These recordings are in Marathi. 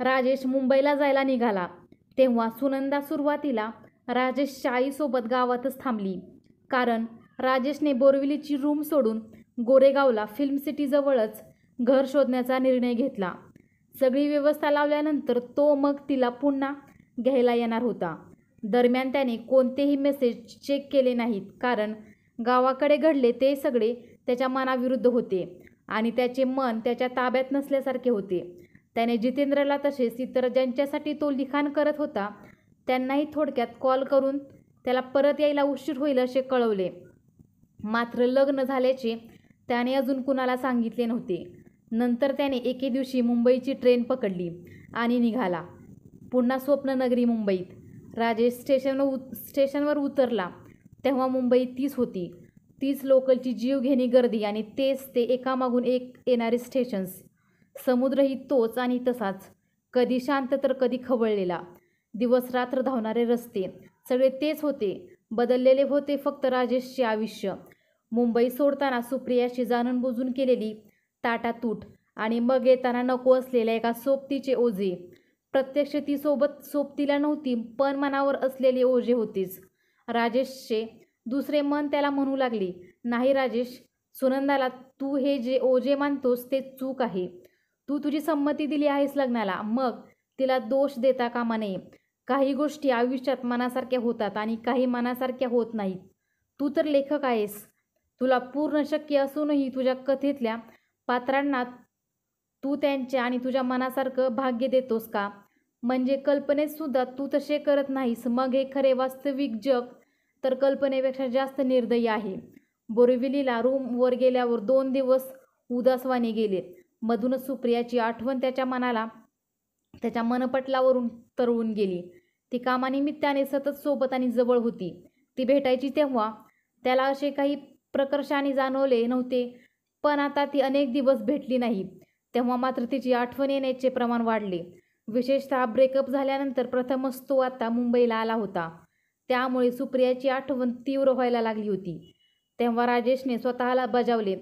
राजेश मुंबईला जायला निघाला तेव्हा सुनंदा सुरुवातीला राजेश शाईसोबत गावातच थांबली कारण राजेशने बोरविलीची रूम सोडून गोरेगावला फिल्म सिटीजवळच घर शोधण्याचा निर्णय घेतला सगळी व्यवस्था लावल्यानंतर तो मग तिला पुन्हा घ्यायला येणार होता दरम्यान त्याने कोणतेही मेसेज चेक केले नाहीत कारण गावाकडे घडले ते सगळे त्याच्या मनाविरुद्ध होते आणि त्याचे मन त्याच्या ताब्यात नसल्यासारखे होते त्याने जितेंद्रला तसेच इतर ज्यांच्यासाठी तो लिखाण करत होता त्यांनाही थोडक्यात कॉल करून त्याला परत यायला उशीर होईल असे कळवले मात्र लग्न झाल्याचे त्याने अजून कुणाला सांगितले नव्हते नंतर त्याने एके दिवशी मुंबईची ट्रेन पकडली आणि निघाला पुन्हा स्वप्ननगरी मुंबईत राजेश स्टेशन उ स्टेशनवर उतरला तेव्हा मुंबई तीच होती तीच लोकलची जीवघेणी गर्दी आणि तेच ते एकामागून एक येणारे स्टेशन्स समुद्रही तोच आणि तसाच कधी शांत तर कधी खवळलेला दिवस रात्र धावणारे रस्ते सगळे तेच होते बदललेले होते फक्त राजेशचे आयुष्य मुंबई सोडताना सुप्रियाशी जाणून बुजून केलेली ताटातूट आणि मग येताना नको असलेल्या एका सोबतीचे ओझे प्रत्यक्ष ती सोबत सोबतीला नव्हती पण मनावर असलेले ओझे होतीच राजेशचे दुसरे मन त्याला म्हणू लागले नाही राजेश सुनंदाला तू हे जे ओझे मानतोस ते चूक आहे तू तुझी संमती दिली आहेस लग्नाला मग तिला दोष देता कामा नये काही गोष्टी आयुष्यात मनासारख्या होतात आणि काही मनासारख्या होत नाहीत तू तर लेखक आहेस तुला पूर्ण शक्य असूनही तुझ्या कथेतल्या पात्रांना तू त्यांचे आणि तुझ्या मनासारखं भाग्य देतोस का म्हणजे कल्पनेत सुद्धा तू तसे करत नाहीस मग हे खरे वास्तविक जग तर कल्पनेपेक्षा जास्त निर्दयी आहे बोरविलीला रूमवर गेल्यावर दोन दिवस उदासवाने गेलेत मधूनच सुप्रियाची आठवण त्याच्या मनाला त्याच्या मनपटलावरून तरळून गेली ती कामानिमित्ताने सतत सोबत आणि जवळ होती ती भेटायची तेव्हा त्याला असे काही प्रकर्षाने जाणवले नव्हते पण आता ती अनेक दिवस भेटली नाही तेव्हा मात्र तिची आठवण येण्याचे प्रमाण वाढले विशेषतः ब्रेकअप झाल्यानंतर प्रथमच तो आता मुंबईला आला होता त्यामुळे सुप्रियाची आठवण तीव्र व्हायला लागली होती तेव्हा राजेशने स्वतःला बजावले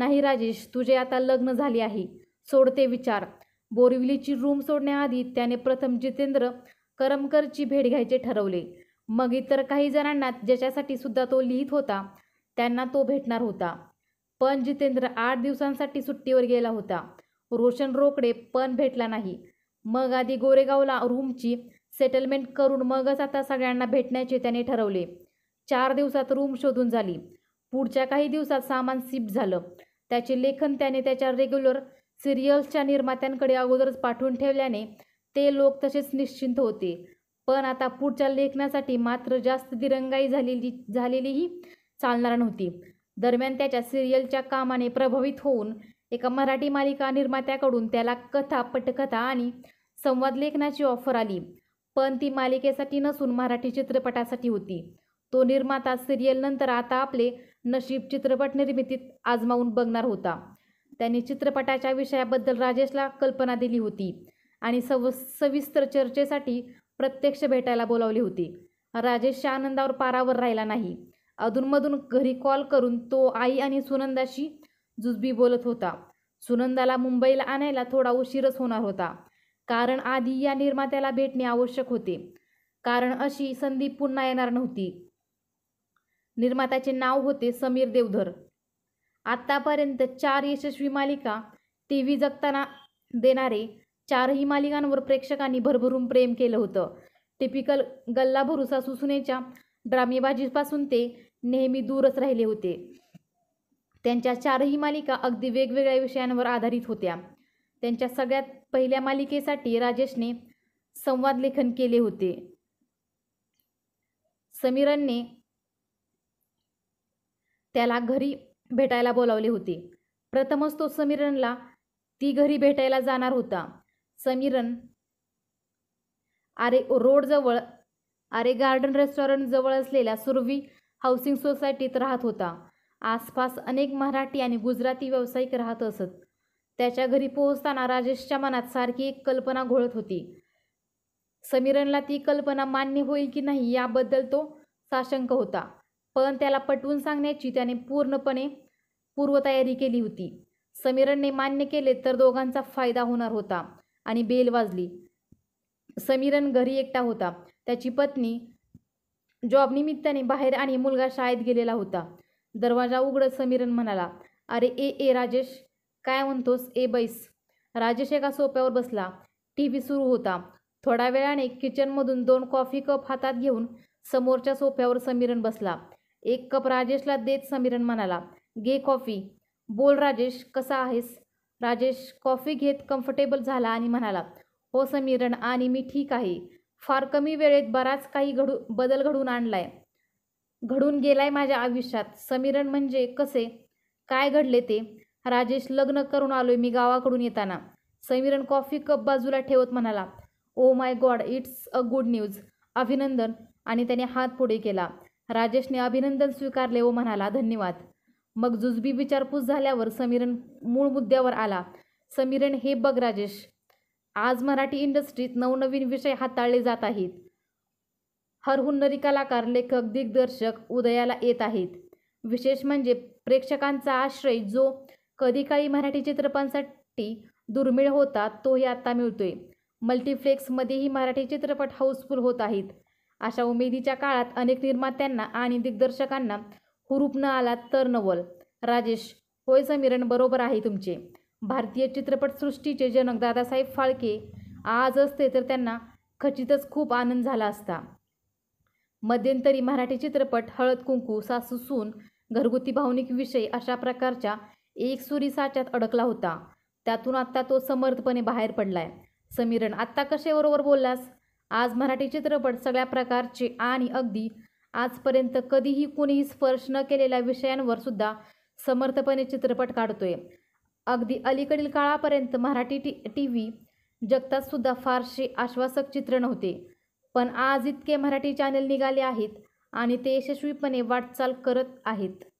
नाही राजेश तुझे आता लग्न झाले आहे सोडते विचार बोरिवलीची रूम सोडण्याआधी त्याने प्रथम जितेंद्र करमकरची भेट घ्यायचे ठरवले मग इतर काही जणांना ज्याच्यासाठी सुद्धा तो लिहित होता त्यांना तो भेटणार होता पण जितेंद्र आठ दिवसांसाठी सुट्टीवर गेला होता रोशन रोकडे पण भेटला नाही मग आधी गोरेगावला रूमची सेटलमेंट करून मगच आता सगळ्यांना भेटण्याचे त्याने ठरवले चार दिवसात रूम शोधून झाली पुढच्या काही दिवसात सामान सिप झालं त्याचे लेखन त्याने त्याच्या रेग्युलर सिरियल्सच्या निर्मात्यांकडे अगोदरच पाठवून ठेवल्याने ते लोक तसेच निश्चिंत होते पण आता पुढच्या लेखनासाठी मात्र जास्त दिरंगाई झालेली झालेलीही चालणार नव्हती दरम्यान त्याच्या सिरियलच्या कामाने प्रभावित होऊन एका मराठी मालिका निर्मात्याकडून त्याला कथा पटकथा आणि संवाद लेखनाची ऑफर आली पण ती मालिकेसाठी नसून मराठी चित्रपटासाठी होती तो निर्माता सिरियलनंतर आता आपले नशीब चित्रपट निर्मितीत आजमावून बघणार होता त्यांनी चित्रपटाच्या विषयाबद्दल राजेशला कल्पना दिली होती आणि सव सविस्तर चर्चेसाठी प्रत्यक्ष भेटायला बोलावली होती राजेशच्या आनंदावर पारावर राहिला नाही अधूनमधून घरी कॉल करून तो आई आणि सुनंदाशी जुजबी बोलत होता सुनंदाला मुंबईला आणायला थोडा उशीरच होणार होता कारण आधी या निर्मात्याला भेटणे आवश्यक होते कारण अशी संधी पुन्हा येणार नव्हती निर्मात्याचे नाव होते समीर देवधर आत्तापर्यंत चार यशस्वी मालिका टी व्ही जगताना देणारे चारही मालिकांवर प्रेक्षकांनी भरभरून प्रेम केलं होतं टिपिकल गल्ला भरुसा सुसुनेच्या ड्रामेबाजीपासून ते नेहमी दूरच राहिले होते त्यांच्या चारही मालिका अगदी वेगवेगळ्या विषयांवर आधारित होत्या त्यांच्या सगळ्यात पहिल्या मालिकेसाठी राजेशने संवाद लेखन केले होते समीरांनी त्याला घरी भेटायला बोलावले होते प्रथमच तो समीरनला ती घरी भेटायला जाणार होता समीरन आरे रोडजवळ आरे गार्डन रेस्टॉरंटजवळ असलेल्या सुरवी हाऊसिंग सोसायटीत राहत होता आसपास अनेक मराठी आणि गुजराती व्यावसायिक राहत असत त्याच्या घरी पोहोचताना राजेशच्या मनात सारखी एक कल्पना घोळत होती समीरनला ती कल्पना मान्य होईल की नाही याबद्दल तो साशंक होता पण त्याला पटवून सांगण्याची त्याने पूर्णपणे पूर्वतयारी केली होती समीरनने मान्य केले तर दोघांचा फायदा होणार होता आणि बेल वाजली समीरन घरी एकटा होता त्याची पत्नी जॉब निमित्ताने बाहेर आणि मुलगा शाळेत गेलेला होता दरवाजा उघडत समीरन म्हणाला अरे ए ए राजेश काय म्हणतोस ए बैस राजेश एका सोप्यावर बसला टी व्ही सुरू होता थोड्या वेळाने किचनमधून दोन कॉफी कप हातात घेऊन समोरच्या सोफ्यावर समीरन बसला एक कप राजेशला देत समीरन म्हणाला घे कॉफी बोल राजेश कसा आहेस राजेश कॉफी घेत कम्फर्टेबल झाला आणि म्हणाला हो समीरन आणि मी ठीक आहे फार कमी वेळेत बराच काही घडू बदल घडून आणलाय घडून गेलाय माझ्या आयुष्यात समीरन म्हणजे कसे काय घडले ते राजेश लग्न करून आलोय मी गावाकडून येताना समीरन कॉफी कप बाजूला ठेवत म्हणाला oh my god it's a good news अभिनंदन आणि त्याने हात पुढे केला राजेशने अभिनंदन स्वीकारले व म्हणाला धन्यवाद मग जुजबी विचारपूस झाल्यावर समीरन मूळ मुद्द्यावर आला समीरन हे बघ राजेश आज मराठी इंडस्ट्रीत नवनवीन विषय हाताळले जात आहेत हरहुन्नरी कलाकार लेखक दिग्दर्शक उदयाला येत आहेत विशेष म्हणजे प्रेक्षकांचा आश्रय जो कधी काळी मराठी चित्रपटांसाठी दुर्मिळ होता तोही आता मिळतोय मल्टिफ्लेक्समध्येही मराठी चित्रपट हाऊसफुल होत आहेत अशा उमेदीच्या काळात अनेक निर्मात्यांना आणि दिग्दर्शकांना हुरूप न आला तर नवल राजेश होय समीरण बरोबर आहे तुमचे भारतीय चित्रपटसृष्टीचे जनक दादासाहेब फाळके आज असते तर त्यांना खचितच खूप आनंद झाला असता मध्यंतरी मराठी चित्रपट हळद कुंकू सासू सून घरगुती भावनिक विषय अशा प्रकारच्या एक सुरी साच्यात अडकला होता त्यातून आत्ता तो समर्थपणे बाहेर पडलाय समीरण आत्ता कशेबरोबर बोललास आज मराठी चित्रपट सगळ्या प्रकारचे आणि अगदी आजपर्यंत कधीही कुणीही स्पर्श न केलेल्या विषयांवर सुद्धा समर्थपणे चित्रपट काढतोय अगदी अलीकडील काळापर्यंत मराठी टी टी व्ही जगतात सुद्धा फारसे आश्वासक चित्र नव्हते पण आज इतके मराठी चॅनल निघाले आहेत आणि ते यशस्वीपणे वाटचाल करत आहेत